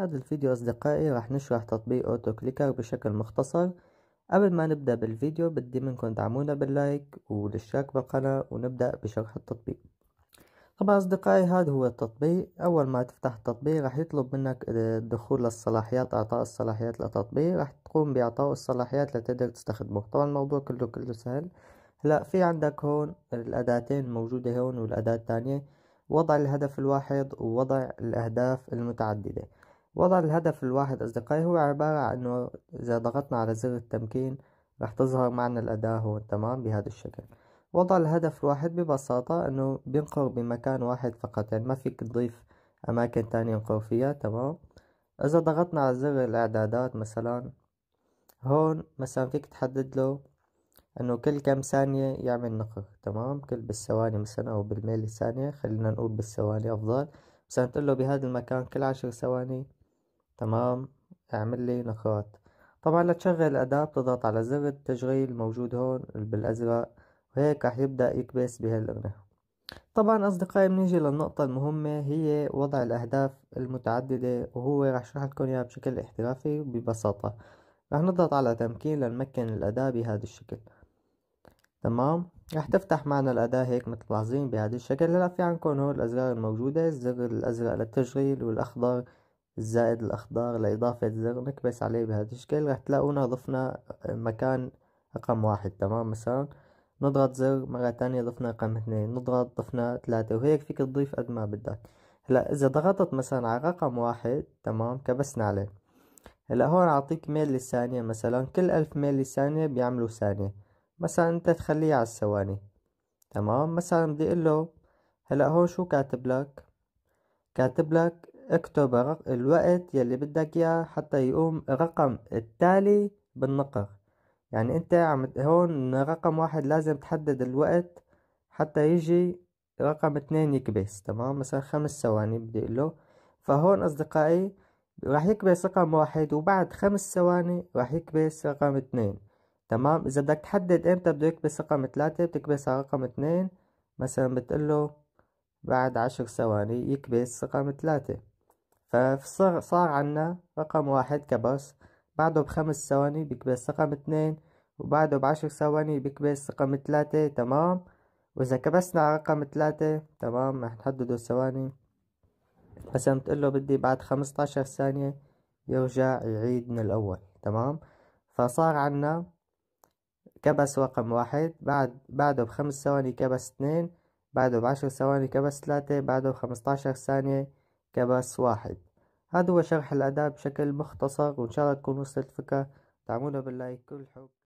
هذا الفيديو أصدقائي راح نشرح تطبيق أوتو كليكر بشكل مختصر قبل ما نبدأ بالفيديو بدي منكم تدعمونا باللايك والاشتراك بالقناة ونبدأ بشرح التطبيق طبعا أصدقائي هذا هو التطبيق أول ما تفتح التطبيق راح يطلب منك الدخول للصلاحيات إعطاء الصلاحيات للتطبيق راح تقوم بإعطاء الصلاحيات لتقدر تستخدمه طبعا الموضوع كله كله سهل هلا في عندك هون الأداتين الموجودة هون والأداة الثانية وضع الهدف الواحد ووضع الأهداف المتعددة وضع الهدف الواحد أصدقائي هو عبارة عن إنه إذا ضغطنا على زر التمكين راح تظهر معنا الأداة هون تمام بهذا الشكل وضع الهدف الواحد ببساطة إنه بينقر بمكان واحد فقط يعني ما فيك تضيف أماكن تانية ينقر فيها تمام إذا ضغطنا على زر الإعدادات مثلا هون مثلا فيك تحدد له انه كل كم ثانية يعمل نقر تمام كل بالثواني مثلا او بالميلي ثانية خلينا نقول بالثواني افضل مثلا تقول له بهذا المكان كل عشر ثواني تمام اعمل لي نقاط طبعا لتشغل الأداة بتضغط على زر التشغيل موجود هون بالأزرق وهيك رح يبدأ يكبس بهالأغنية طبعا أصدقائي بنيجي للنقطة المهمة هي وضع الأهداف المتعددة وهو رح اشرح لكم إياها بشكل احترافي وببساطة رح نضغط على تمكين لنمكن الأداة بهذا الشكل تمام رح تفتح معنا الأداة هيك مثل تلاحظين بهذا الشكل هلا في عندكم هون الأزرار الموجودة الزر الأزرق للتشغيل والأخضر زائد الأخضر لإضافة زر نكبس عليه بهذا الشكل راح تلاقونا ضفنا مكان رقم واحد تمام مثلا نضغط زر مرة تانية ضفنا رقم اثنين نضغط ضفنا ثلاثة وهيك فيك تضيف قد ما بدك هلا إذا ضغطت مثلا على رقم واحد تمام كبسنا عليه هلا هون أعطيك ميل للثانية مثلا كل ألف ميل للثانية بيعملوا ثانية مثلا أنت تخليه على الثواني تمام مثلا بدي أقول له هلا هون شو كاتب لك كاتب لك اكتب الوقت يلي بدك اياه حتى يقوم الرقم التالي بالنقر يعني انت عم هون رقم واحد لازم تحدد الوقت حتى يجي رقم اتنين يكبس تمام مثلا خمس ثواني بدي اقول له فهون اصدقائي راح يكبس رقم واحد وبعد خمس ثواني راح يكبس رقم اتنين تمام اذا بدك تحدد امتى بده يكبس رقم ثلاثة بتكبس على رقم اتنين مثلا بتقول له بعد عشر ثواني يكبس رقم ثلاثة فصار عنا رقم واحد كبس بعده بخمس ثواني بكبس رقم اثنين وبعده بعشر ثواني بكبس رقم ثلاثة تمام وإذا كبسنا على رقم ثلاثة تمام رح نحدده ثواني مثلا له بدي بعد عشر ثانية يرجع يعيد من الأول تمام فصار عنا كبس رقم واحد بعد بعده بخمس ثواني كبس اثنين بعده بعشر ثواني كبس ثلاثة بعده عشر ثانية كباس واحد هذا هو شرح الأداة بشكل مختصر وإن شاء الله تكون وصلت الفكرة دعمونا باللايك كل حب